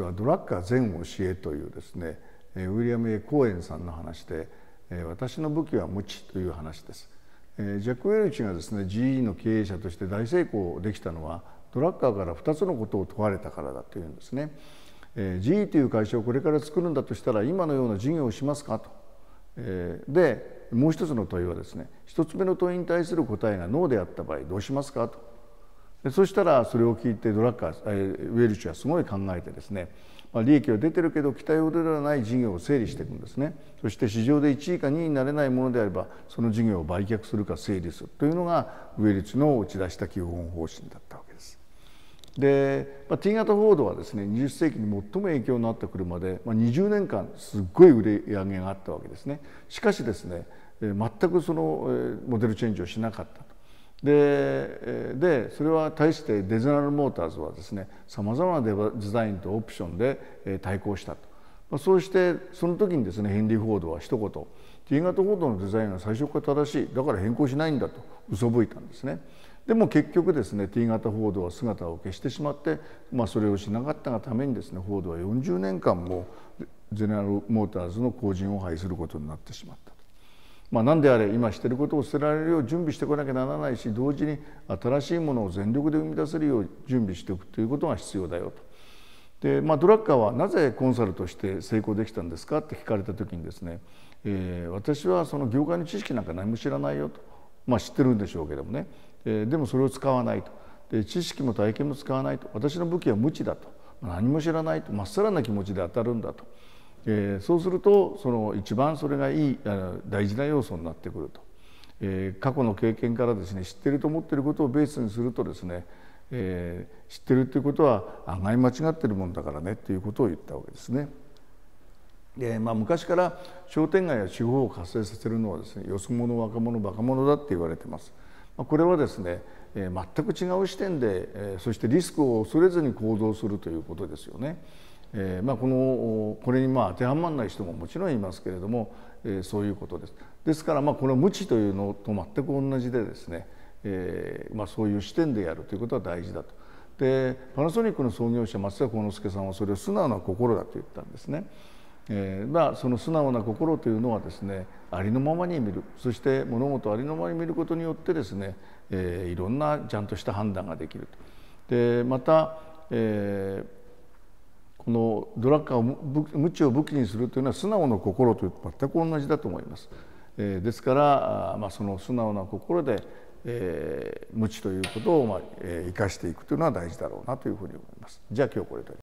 話は「ドラッカー全教え」というですねウィリアム・エコーエンさんの話で「私の武器は無知」という話です。ジャック・ウェルチがですね GE の経営者として大成功できたのはドラッカーから2つのことを問われたからだというんですね。GE という会社をこれから作るんだとしたら今のような事業をしますかと。でもう一つの問いはですね一つ目の問いに対する答えがノーであった場合どうしますかとそしたらそれを聞いてドラッカーウェルチはすごい考えてですね、利益は出てるけど期待ほどではない事業を整理していくんですねそして市場で1位か2位になれないものであればその事業を売却するか整理するというのがウェルチの打ち出した基本方針だったわけです。で、まあ、T 型フォードはですね20世紀に最も影響のあった車で、まあ、20年間すっごい売り上げがあったわけですねしかしですね全くそのモデルチェンジをしなかったとででそれは対してデジナルモーターズはですねさまざまなデザインとオプションで対抗したと、まあ、そうしてその時にですねヘンリー・フォードは一言 T 型フォードのデザインは最初から正しいだから変更しないんだと嘘吹いたんですね。でも結局ですね T 型フォードは姿を消してしまって、まあ、それをしなかったがためにですねフォードは40年間もゼネラル・モーターズの後陣を廃することになってしまった。まあ、何であれ今してることを捨てられるよう準備してこなきゃならないし同時に新しいものを全力で生み出せるよう準備しておくということが必要だよと。でまあ、ドラッカーはなぜコンサルとして成功できたんですかって聞かれた時にですね、えー、私はその業界の知識なんか何も知らないよと、まあ、知ってるんでしょうけどもね、えー、でもそれを使わないとで知識も体験も使わないと私の武器は無知だと何も知らないとまっさらな気持ちで当たるんだと。えー、そうするとその一番それがいい大事な要素になってくると、えー、過去の経験からですね知ってると思ってることをベースにするとですね、えー、知ってるっていうことは案外間違ってるもんだからねっていうことを言ったわけですね。でまあ、昔から商店街や地方を活性させるのはですねよそ者若者バカ者だって言われてます。まこれはですね、え全く違う視点で、えそしてリスクを恐れずに行動するということですよね。えーまあ、このこれにまあ当てはまらない人ももちろんいますけれども、えー、そういうことです。ですからまあこの無知というのと全く同じでですね、えーまあ、そういう視点でやるということは大事だと。でパナソニックの創業者松田幸之助さんはそれを素直な心だと言ったんですね。えーまあ、その素直な心というのはですねありのままに見るそして物事をありのままに見ることによってですね、えー、いろんなちゃんとした判断ができると。でまた、えーこのドラッカーを無知を武器にするというのは素直な心と全く同じだと思います。えー、ですから、まあ、その素直な心で、えー、無知ということを、まあえー、生かしていくというのは大事だろうなというふうに思います。じゃあ今日これで